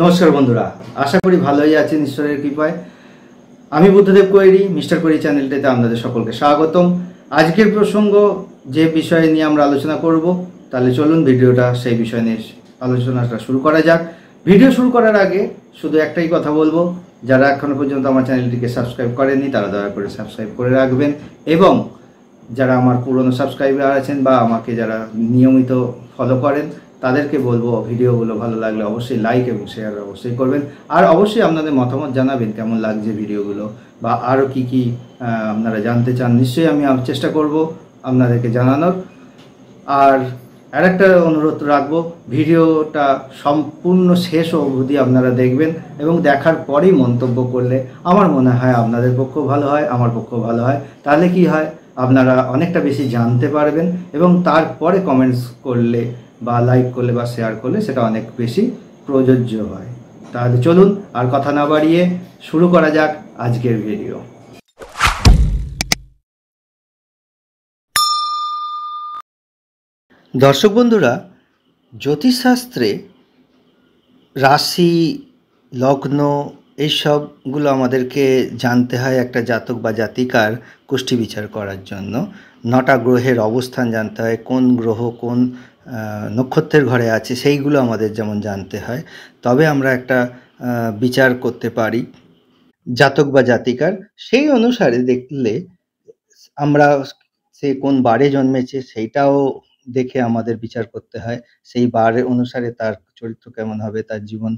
নমস্কার বন্ধুরা আশা করি ভালোই আছেন ঈশ্বরের কৃপায় আমি বুদ্ধদেব কোয়েরি মিস্টার কোয়েরি চ্যানেলটিতে আপনাদের সকলকে স্বাগতম আজকের প্রসঙ্গ যে বিষয় নিয়ে আমরা আলোচনা করব তাহলে চলুন ভিডিওটা সেই বিষয় নিয়ে আলোচনাটা শুরু করা যাক ভিডিও শুরু করার আগে শুধু একটাই কথা বলবো যারা এখনও পর্যন্ত আমার চ্যানেলটিকে সাবস্ক্রাইব করেনি তারা দয়া করে সাবস্ক্রাইব করে রাখবেন এবং যারা আমার পুরনো সাবস্ক্রাইবার আছেন বা আমাকে যারা নিয়মিত ফলো করেন তাদেরকে বলবো ভিডিওগুলো ভালো লাগলে অবশ্যই লাইক এবং শেয়ার অবশ্যই করবেন আর অবশ্যই আপনাদের মতামত জানাবেন কেমন লাগছে ভিডিওগুলো বা আরও কি কি আপনারা জানতে চান নিশ্চয়ই আমি চেষ্টা করব আপনাদেরকে জানানোর আর আর একটা অনুরোধ রাখবো ভিডিওটা সম্পূর্ণ শেষ অবধি আপনারা দেখবেন এবং দেখার পরেই মন্তব্য করলে আমার মনে হয় আপনাদের পক্ষ ভালো হয় আমার পক্ষ ভালো হয় তাহলে কি হয় আপনারা অনেকটা বেশি জানতে পারবেন এবং তারপরে কমেন্টস করলে বা লাইক করলে বা শেয়ার করলে সেটা অনেক বেশি প্রযোজ্য হয় তাহলে চলুন আর কথা না বাড়িয়ে শুরু করা যাক আজকের ভিডিও দর্শক বন্ধুরা জ্যোতিষশাস্ত্রে রাশি লগ্ন এই সবগুলো আমাদেরকে জানতে হয় একটা জাতক বা জাতিকার কুষ্টি বিচার করার জন্য নটা গ্রহের অবস্থান জানতে হয় কোন গ্রহ কোন নক্ষত্রের ঘরে আছে সেইগুলো আমাদের যেমন জানতে হয় তবে আমরা একটা বিচার করতে পারি জাতক বা জাতিকার সেই অনুসারে দেখলে আমরা সে কোন বারে জন্মেছে সেইটাও দেখে আমাদের বিচার করতে হয় সেই বারে অনুসারে তার চরিত্র কেমন হবে তার জীবন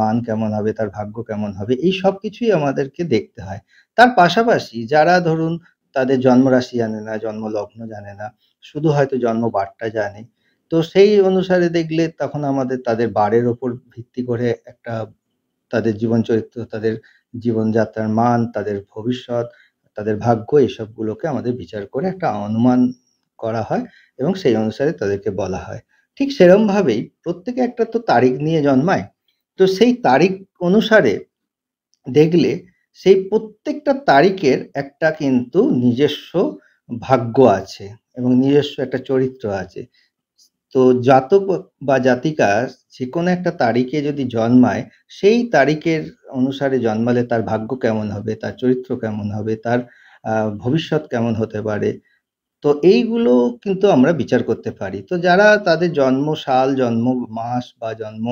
মান কেমন হবে তার ভাগ্য কেমন হবে এই সব কিছুই আমাদেরকে দেখতে হয় তার পাশাপাশি যারা ধরুন তাদের জন্মরাশি জানে না জন্মলগ্ন জানে না শুধু হয়তো জন্মবারটা জানে তো সেই অনুসারে দেখলে তখন আমাদের তাদের বারের ওপর ভিত্তি করে একটা তাদের জীবন চরিত্র তাদের জীবনযাত্রার মান তাদের ভবিষ্যৎ তাদের ভাগ্য এসবগুলোকে আমাদের বিচার করে একটা অনুমান করা হয় এবং সেই অনুসারে তাদেরকে বলা হয় ঠিক সেরমভাবেই প্রত্যেকে একটা তো তারিখ নিয়ে জন্মায় তো সেই তারিখ অনুসারে দেখলে সেই প্রত্যেকটা তারিখের একটা কিন্তু নিজস্ব ভাগ্য আছে এবং নিজস্ব একটা চরিত্র আছে তো জাতক বা জাতিকা যে কোনো একটা তারিখে যদি জন্মায় সেই তারিখের অনুসারে জন্মালে তার ভাগ্য কেমন হবে তার চরিত্র কেমন হবে তার ভবিষ্যৎ কেমন হতে পারে তো এইগুলো কিন্তু আমরা বিচার করতে পারি তো যারা তাদের জন্ম সাল জন্ম মাস বা জন্ম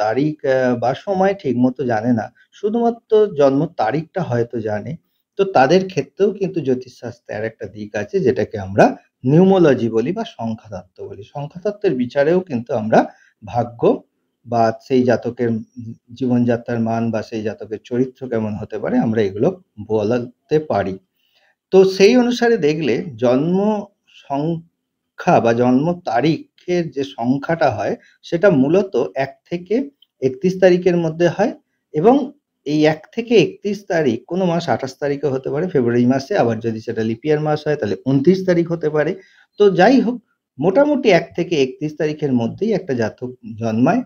তারিখ বা সময় ঠিকমতো জানে না শুধুমাত্র জন্ম তারিখটা হয়তো জানে তো তাদের ক্ষেত্রেও কিন্তু জ্যোতিষশাস্ত্রে আর একটা দিক আছে যেটাকে আমরা নিউমোলজি বলি বা সংখ্যাতত্ত্ব বলি সংখ্যাতত্ত্বের বিচারেও কিন্তু আমরা ভাগ্য বা সেই জাতকের জীবনযাত্রার মান বা সেই জাতকের চরিত্র কেমন হতে পারে আমরা এগুলো বলাতে পারি তো সেই অনুসারে দেখলে জন্ম সংখ্যা বা জন্ম তারিখ তারিখের যে সংখ্যাটা হয় সেটা মূলত এক থেকে একত্রিশ তারিখের মধ্যে হয় এবং এই এক থেকে একত্রিশ তারিখ কোনো মাস আঠাশ তারিখে হতে পারে ফেব্রুয়ারি মাসে আবার যদি সেটা লিপিয়ার মাস হয় তাহলে উনত্রিশ তারিখ হতে পারে তো যাই হোক মোটামুটি এক থেকে একত্রিশ তারিখের মধ্যেই একটা জাতক জন্মায়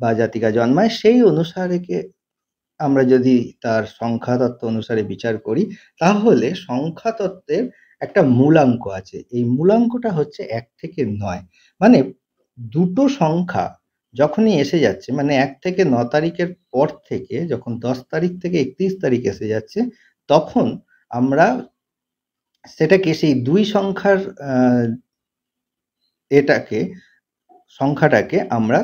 বা জাতিকা জন্মায় সেই অনুসারে আমরা যদি তার সংখ্যাতত্ত্ব অনুসারে বিচার করি তাহলে সংখ্যাতত্ত্বের একটা মূলাঙ্ক আছে এই মূলাঙ্কটা হচ্ছে এক থেকে নয় মানে দুটো সংখ্যা যখনই এসে যাচ্ছে মানে এক থেকে ন তারিখের পর থেকে যখন দশ তারিখ থেকে একত্রিশ তারিখ এসে যাচ্ছে তখন আমরা সেটাকে সেই দুই সংখ্যার এটাকে সংখ্যাটাকে আমরা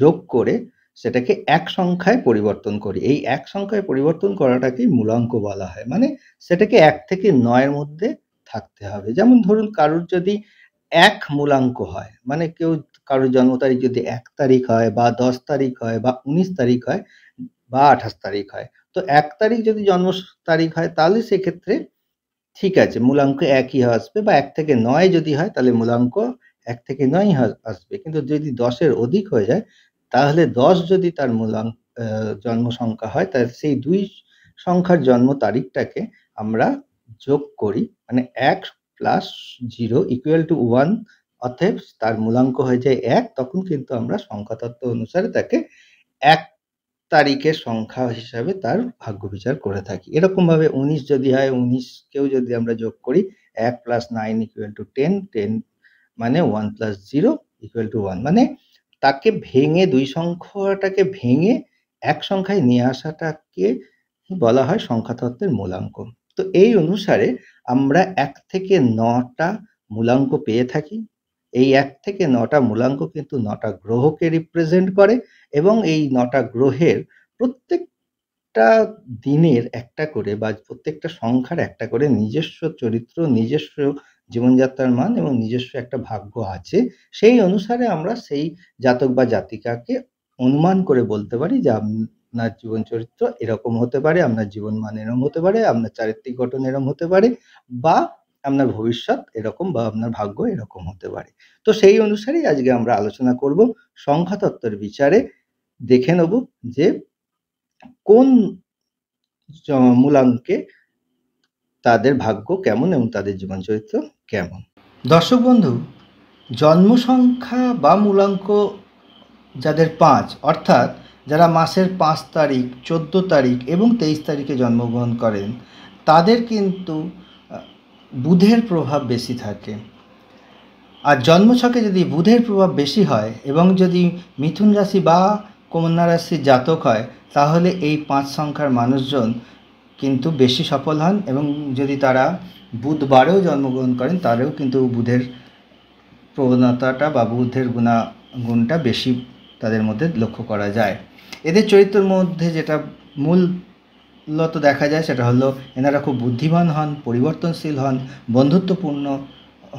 যোগ করে সেটাকে এক সংখ্যায় পরিবর্তন করি এই এক সংখ্যায় পরিবর্তন করাটাকেই মূলাঙ্ক বলা হয় মানে সেটাকে এক থেকে নয়ের মধ্যে থাকতে হবে যেমন ধরুন কারোর যদি এক মূলাঙ্ক হয় মানে কেউ কারোর জন্ম তারিখ যদি এক তারিখ হয় বা দশ তারিখ হয় বা উনিশ তারিখ হয় বা আঠাশ তারিখ হয় তো এক তারিখ যদি জন্ম তারিখ হয় তাহলে সেক্ষেত্রে ঠিক আছে মূলাঙ্ক একই আসবে বা এক থেকে নয় যদি হয় তাহলে মূলাঙ্ক এক থেকে নয় আসবে কিন্তু যদি দশের অধিক হয়ে যায় তাহলে দশ যদি তার মূলাঙ্ক জন্ম সংখ্যা হয় তাহলে সেই দুই সংখ্যার জন্ম তারিখটাকে আমরা যোগ করি মানে এক plus zero equal to one অতএব তার মূলাঙ্ক হয়ে যায় এক তখন কিন্তু আমরা সংখ্যাতত্ত্ব অনুসারে তাকে এক তারিখের সংখ্যা হিসাবে তার ভাগ্য বিচার করে থাকি এরকমভাবে উনিশ যদি হয় উনিশকেও যদি আমরা যোগ করি এক plus nine equal to ten ten মানে one plus zero equal to one মানে তাকে ভেঙে দুই সংখ্যাটাকে ভেঙে এক সংখ্যায় নিয়ে আসাটাকে বলা হয় সংখ্যাতত্ত্বের মূলাঙ্ক তো এই অনুসারে আমরা এক থেকে নটা মূলাঙ্ক পেয়ে থাকি এই এক থেকে নটা মূলাঙ্ক কিন্তু নটা গ্রহকে রিপ্রেজেন্ট করে এবং এই নটা গ্রহের প্রত্যেকটা দিনের একটা করে বা প্রত্যেকটা সংখ্যার একটা করে নিজস্ব চরিত্র নিজস্ব জীবনযাত্রার মান এবং নিজস্ব একটা ভাগ্য আছে সেই অনুসারে আমরা সেই জাতক বা জাতিকাকে অনুমান করে বলতে পারি যে আপনার জীবন চরিত্র এরকম হতে পারে আপনার জীবন মান এরকম হতে পারে আপনার চারিত্রিক গঠন এরকম হতে পারে বা আপনার ভবিষ্যৎ এরকম বা আপনার ভাগ্য এরকম হতে পারে তো সেই অনুসারেই আজকে আমরা আলোচনা করব সংখ্যাতত্ত্বের বিচারে দেখে নেব যে কোন মূলাঙ্কে তাদের ভাগ্য কেমন এবং তাদের জীবন চরিত্র কেমন দর্শক বন্ধু জন্ম সংখ্যা বা মূলাঙ্ক যাদের পাঁচ অর্থাৎ যারা মাসের পাঁচ তারিখ চোদ্দ তারিখ এবং তেইশ তারিখে জন্মগ্রহণ করেন তাদের কিন্তু বুধের প্রভাব বেশি থাকে আর জন্মছকে যদি বুধের প্রভাব বেশি হয় এবং যদি মিথুন রাশি বা কন্যা রাশি জাতক হয় তাহলে এই পাঁচ সংখ্যার মানুষজন কিন্তু বেশি সফল হন এবং যদি তারা বুধবারেও জন্মগ্রহণ করেন তারেও কিন্তু বুধের প্রবণতাটা বা বুধের গুণাগুণটা বেশি তাদের মধ্যে লক্ষ্য করা যায় এদের চরিত্রের মধ্যে যেটা মূলত দেখা যায় সেটা হলো এনারা খুব বুদ্ধিমান হন পরিবর্তনশীল হন বন্ধুত্বপূর্ণ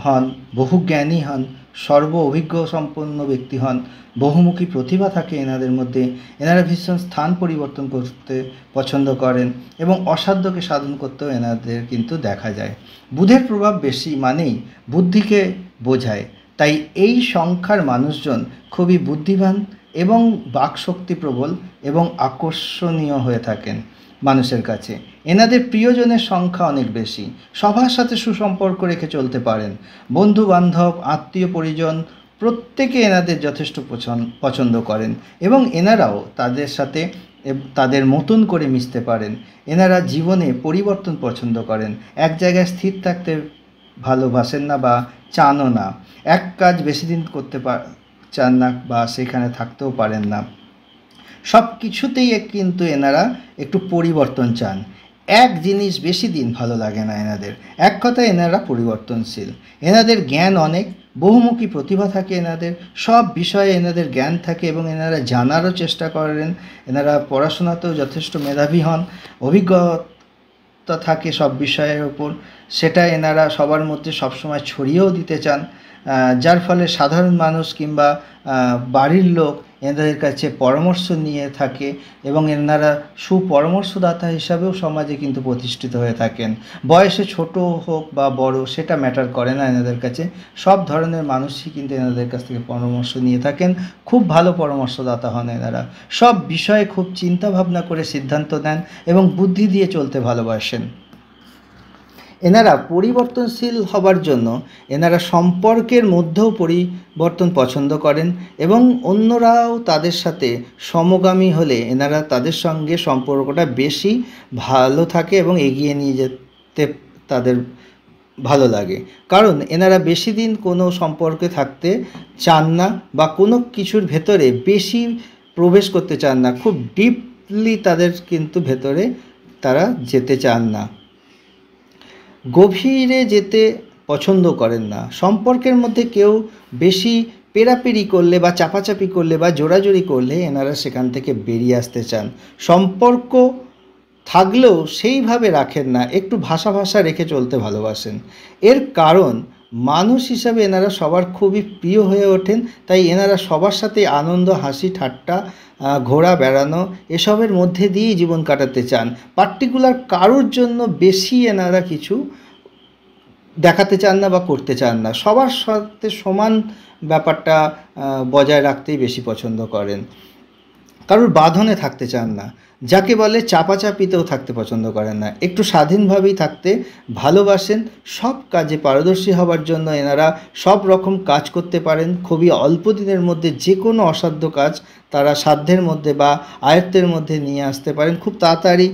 হন বহু জ্ঞানী হন সর্ব অভিজ্ঞ সম্পন্ন ব্যক্তি হন বহুমুখী প্রতিভা থাকে এনাদের মধ্যে এনারা ভীষণ স্থান পরিবর্তন করতে পছন্দ করেন এবং অসাধ্যকে সাধন করতেও এনাদের কিন্তু দেখা যায় বুধের প্রভাব বেশি মানেই বুদ্ধিকে বোঝায় তাই এই সংখ্যার মানুষজন খুবই বুদ্ধিমান এবং বাকশক্তি প্রবল এবং আকর্ষণীয় হয়ে থাকেন মানুষের কাছে এনাদের প্রিয়জনের সংখ্যা অনেক বেশি সবার সাথে সুসম্পর্ক রেখে চলতে পারেন বন্ধু বান্ধব আত্মীয় পরিজন প্রত্যেকে এনাদের যথেষ্ট পছন্দ করেন এবং এনারাও তাদের সাথে তাদের মতন করে মিশতে পারেন এনারা জীবনে পরিবর্তন পছন্দ করেন এক জায়গায় স্থির থাকতে ভালোবাসেন না বা চানও না এক কাজ বেশি দিন করতে চান না বা সেখানে থাকতেও পারেন না সব কিছুতেই কিন্তু এনারা একটু পরিবর্তন চান এক জিনিস বেশি দিন ভালো লাগে না এনাদের এক কথা এনারা পরিবর্তনশীল এনাদের জ্ঞান অনেক বহুমুখী প্রতিভা থাকে এনাদের সব বিষয়ে এনাদের জ্ঞান থাকে এবং এনারা জানারও চেষ্টা করেন এনারা পড়াশোনাতেও যথেষ্ট মেধাবী হন অভিজ্ঞতা থাকে সব বিষয়ের ওপর সেটা এনারা সবার মধ্যে সবসময় ছড়িয়েও দিতে চান যার ফলে সাধারণ মানুষ কিংবা বাড়ির লোক এনাদের কাছে পরামর্শ নিয়ে থাকে এবং এনারা সুপরামর্শদাতা হিসাবেও সমাজে কিন্তু প্রতিষ্ঠিত হয়ে থাকেন বয়সে ছোট হোক বা বড় সেটা ম্যাটার করে না এনাদের কাছে সব ধরনের মানুষই কিন্তু এনাদের কাছ থেকে পরামর্শ নিয়ে থাকেন খুব ভালো পরামর্শদাতা হন এনারা সব বিষয়ে খুব চিন্তা ভাবনা করে সিদ্ধান্ত নেন এবং বুদ্ধি দিয়ে চলতে ভালোবাসেন এনারা পরিবর্তনশীল হবার জন্য এনারা সম্পর্কের মধ্যেও পরিবর্তন পছন্দ করেন এবং অন্যরাও তাদের সাথে সমগামী হলে এনারা তাদের সঙ্গে সম্পর্কটা বেশি ভালো থাকে এবং এগিয়ে নিয়ে যেতে তাদের ভালো লাগে কারণ এনারা বেশি দিন কোনো সম্পর্কে থাকতে চান না বা কোনো কিছুর ভেতরে বেশি প্রবেশ করতে চান না খুব ডিপলি তাদের কিন্তু ভেতরে তারা যেতে চান না গভীরে যেতে পছন্দ করেন না সম্পর্কের মধ্যে কেউ বেশি পেরাপেরি করলে বা চাপাচাপি করলে বা জোড়াজোড়ি করলে এনারা সেখান থেকে বেরিয়ে আসতে চান সম্পর্ক থাকলেও সেইভাবে রাখেন না একটু ভাষা ভাষা রেখে চলতে ভালোবাসেন এর কারণ মানুষ হিসাবে এনারা সবার খুবই প্রিয় হয়ে ওঠেন তাই এনারা সবার সাথে আনন্দ হাসি ঠাট্টা ঘোড়া বেড়ানো এসবের মধ্যে দিয়েই জীবন কাটাতে চান পার্টিকুলার কারোর জন্য বেশি এনারা কিছু দেখাতে চান না বা করতে চান না সবার সাথে সমান ব্যাপারটা বজায় রাখতেই বেশি পছন্দ করেন কারোর বাঁধনে থাকতে চান না যাকে বলে চাপাচাপিতেও থাকতে পছন্দ করেন না একটু স্বাধীনভাবেই থাকতে ভালোবাসেন সব কাজে পারদর্শী হবার জন্য এনারা সব রকম কাজ করতে পারেন খুবই অল্প দিনের মধ্যে যে কোনো অসাধ্য কাজ তারা সাধ্যের মধ্যে বা আয়ত্তের মধ্যে নিয়ে আসতে পারেন খুব তাড়াতাড়ি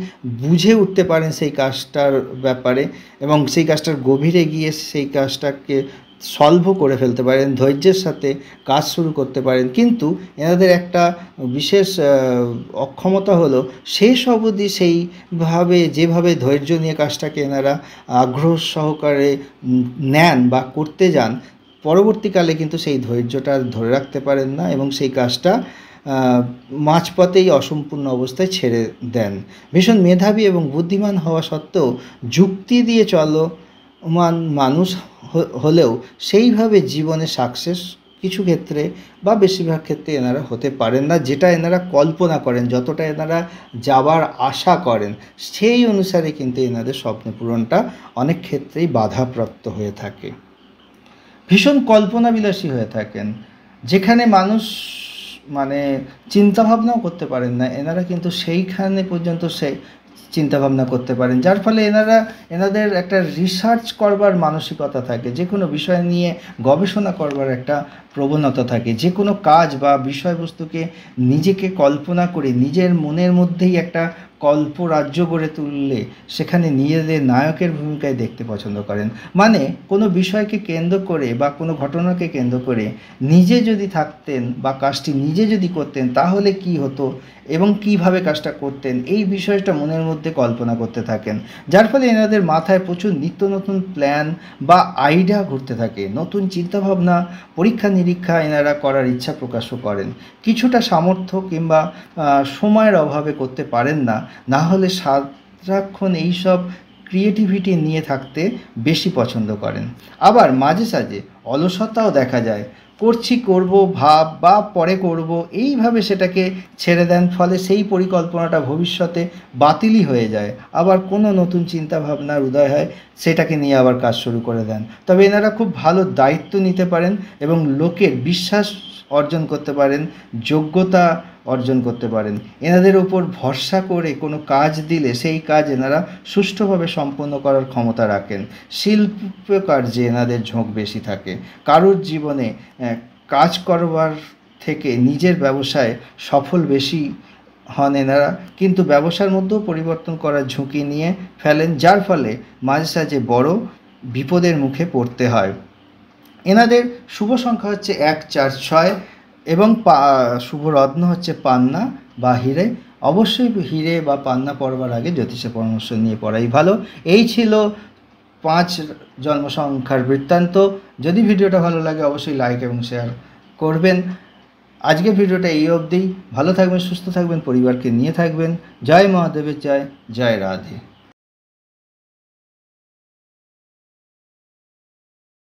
বুঝে উঠতে পারেন সেই কাজটার ব্যাপারে এবং সেই কাজটার গভীরে গিয়ে সেই কাজটাকে সলভও করে ফেলতে পারেন ধৈর্যের সাথে কাজ শুরু করতে পারেন কিন্তু এনাদের একটা বিশেষ অক্ষমতা হলো শেষ অবধি সেইভাবে যেভাবে ধৈর্য নিয়ে কাজটাকে এনারা আগ্রহ সহকারে নেন বা করতে যান পরবর্তীকালে কিন্তু সেই ধৈর্যটা ধরে রাখতে পারেন না এবং সেই কাজটা মাঝপথেই অসম্পূর্ণ অবস্থায় ছেড়ে দেন ভীষণ মেধাবী এবং বুদ্ধিমান হওয়া সত্ত্বেও যুক্তি দিয়ে চলমান মানুষ হলেও সেইভাবে জীবনে সাকসেস কিছু ক্ষেত্রে বা বেশিরভাগ ক্ষেত্রে এনারা হতে পারেন না যেটা এনারা কল্পনা করেন যতটা এনারা যাওয়ার আশা করেন সেই অনুসারে কিন্তু এনাদের স্বপ্ন পূরণটা অনেক ক্ষেত্রেই বাধাপ্রাপ্ত হয়ে থাকে ভীষণ কল্পনাবিলাসী হয়ে থাকেন যেখানে মানুষ মানে চিন্তাভাবনাও করতে পারেন না এনারা কিন্তু সেইখানে পর্যন্ত সে চিন্তাভাবনা করতে পারেন যার ফলে এনারা এনাদের একটা রিসার্চ করবার মানসিকতা থাকে যে কোনো বিষয় নিয়ে গবেষণা করবার একটা প্রবণতা থাকে যে কোনো কাজ বা বিষয়বস্তুকে নিজেকে কল্পনা করে নিজের মনের মধ্যেই একটা কল্প রাজ্য গড়ে তুললে সেখানে নিজেদের নায়কের ভূমিকায় দেখতে পছন্দ করেন মানে কোনো বিষয়কে কেন্দ্র করে বা কোনো ঘটনাকে কেন্দ্র করে নিজে যদি থাকতেন বা কাজটি নিজে যদি করতেন তাহলে কি হতো এবং কিভাবে কাজটা করতেন এই বিষয়টা মনের মধ্যে কল্পনা করতে থাকেন যার ফলে এনাদের মাথায় প্রচুর নিত্য নতুন প্ল্যান বা আইডিয়া ঘুরতে থাকে নতুন চিন্তাভাবনা পরীক্ষা নিরীক্ষা এনারা করার ইচ্ছা প্রকাশও করেন কিছুটা সামর্থ্য কিংবা সময়ের অভাবে করতে পারেন না না হলে সাত সারাক্ষণ এইসব ক্রিয়েটিভিটি নিয়ে থাকতে বেশি পছন্দ করেন আবার মাঝে সাঝে অলসতাও দেখা যায় করছি করব ভাব বা পরে করব এইভাবে সেটাকে ছেড়ে দেন ফলে সেই পরিকল্পনাটা ভবিষ্যতে বাতিলই হয়ে যায় আবার কোনো নতুন চিন্তা ভাবনার উদয় হয় সেটাকে নিয়ে আবার কাজ শুরু করে দেন তবে এনারা খুব ভালো দায়িত্ব নিতে পারেন এবং লোকের বিশ্বাস অর্জন করতে পারেন যোগ্যতা অর্জন করতে পারেন এনাদের উপর ভরসা করে কোনো কাজ দিলে সেই কাজ এনারা সুষ্ঠুভাবে সম্পন্ন করার ক্ষমতা রাখেন শিল্প কার্যে এনাদের ঝোঁক বেশি থাকে কারোর জীবনে কাজ করবার থেকে নিজের ব্যবসায় সফল বেশি হন এনারা কিন্তু ব্যবসার মধ্যেও পরিবর্তন করার ঝুঁকি নিয়ে ফেলেন যার ফলে মাঝে সাঝে বড় বিপদের মুখে পড়তে হয় এনাদের শুভ সংখ্যা হচ্ছে এক চার ছয় এবং পা শুভরত্ন হচ্ছে পান্না বা হিরে অবশ্যই হিরে বা পান্না পড়বার আগে জ্যোতিষের পরামর্শ নিয়ে পড়াই ভালো এই ছিল পাঁচ জন্ম সংখ্যার বৃত্তান্ত যদি ভিডিওটা ভালো লাগে অবশ্যই লাইক এবং শেয়ার করবেন আজকে ভিডিওটা এই অবধি ভালো থাকবেন সুস্থ থাকবেন পরিবারকে নিয়ে থাকবেন জয় মহাদেবের জয় জয় রাধে